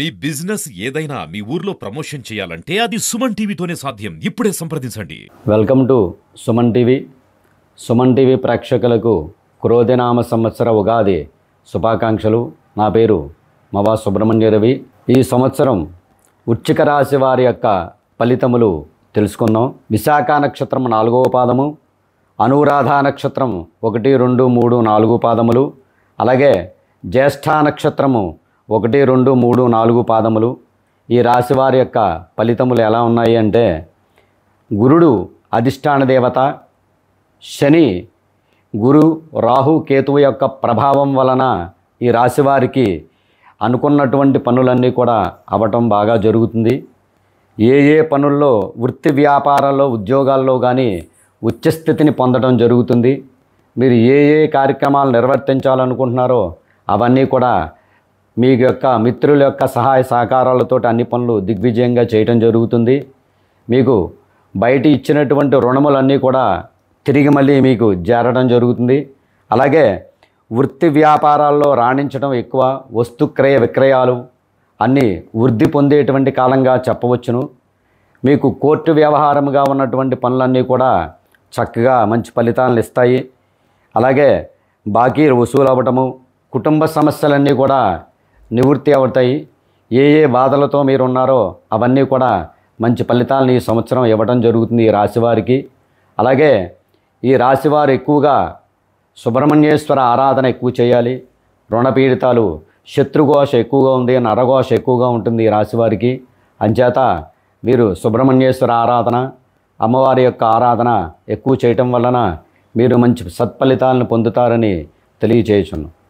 మీ business ఏదైనా మీ ఊర్లో promotion చేయాలంటే అది సుమన్ టీవీతోనే సాధ్యం ఇప్పుడే సంప్రదించండి welcome to Suman TV Suman TV ప్రేక్షకులకు క్రోధనామ సంవత్సర ఉగాది శుభాకాంక్షలు నా పేరు మవా సుబ్రహ్మణ్య రవి ఈ సంవత్సరం ఉచ్చిక రాశి వారి యొక్క ఫలితములు తెలుసుకుందాం విశాఖ నక్షత్రం నాలుగవ పాదము అనురాధ నక్షత్రం ఒకటి రెండు మూడు నాలుగు పాదములు అలాగే జ్యేష్ఠ నక్షత్రము ఒకటి రెండు మూడు నాలుగు పాదములు ఈ రాశి వారి యొక్క ఫలితములు ఎలా ఉన్నాయి అంటే గురుడు అధిష్టాన దేవత శని గురు రాహు కేతువు యొక్క ప్రభావం వలన ఈ రాశివారికి అనుకున్నటువంటి పనులన్నీ కూడా అవటం బాగా జరుగుతుంది ఏ ఏ పనుల్లో వృత్తి వ్యాపారాల్లో ఉద్యోగాల్లో కానీ ఉచ్చస్థితిని పొందడం జరుగుతుంది మీరు ఏ ఏ కార్యక్రమాలు నిర్వర్తించాలనుకుంటున్నారో అవన్నీ కూడా మీ యొక్క మిత్రుల యొక్క సహాయ సహకారాలతో అన్ని పనులు దిగ్విజయంగా చేయటం జరుగుతుంది మీకు బయట ఇచ్చినటువంటి రుణములన్నీ కూడా తిరిగి మళ్ళీ మీకు జారడం జరుగుతుంది అలాగే వృత్తి వ్యాపారాల్లో రాణించడం ఎక్కువ వస్తు క్రయ విక్రయాలు అన్నీ వృద్ధి పొందేటువంటి కాలంగా చెప్పవచ్చును మీకు కోర్టు వ్యవహారంగా ఉన్నటువంటి పనులన్నీ కూడా చక్కగా మంచి ఫలితాలను ఇస్తాయి అలాగే బాకీ వసూలు అవ్వటము కుటుంబ సమస్యలన్నీ కూడా నివృత్తి అవుతాయి ఏ ఏ బాధలతో మీరున్నారో అవన్నీ కూడా మంచి ఫలితాలను ఈ సంవత్సరం ఇవ్వడం జరుగుతుంది ఈ రాశివారికి అలాగే ఈ రాశివారు ఎక్కువగా సుబ్రహ్మణ్యేశ్వర ఆరాధన ఎక్కువ చేయాలి రుణపీడితాలు శత్రుఘోష ఎక్కువగా ఉంది నరఘోష ఎక్కువగా ఉంటుంది ఈ రాశివారికి అంచేత మీరు సుబ్రహ్మణ్యేశ్వర ఆరాధన అమ్మవారి యొక్క ఆరాధన ఎక్కువ చేయటం వలన మీరు మంచి సత్ఫలితాలను పొందుతారని తెలియచేయచున్నాను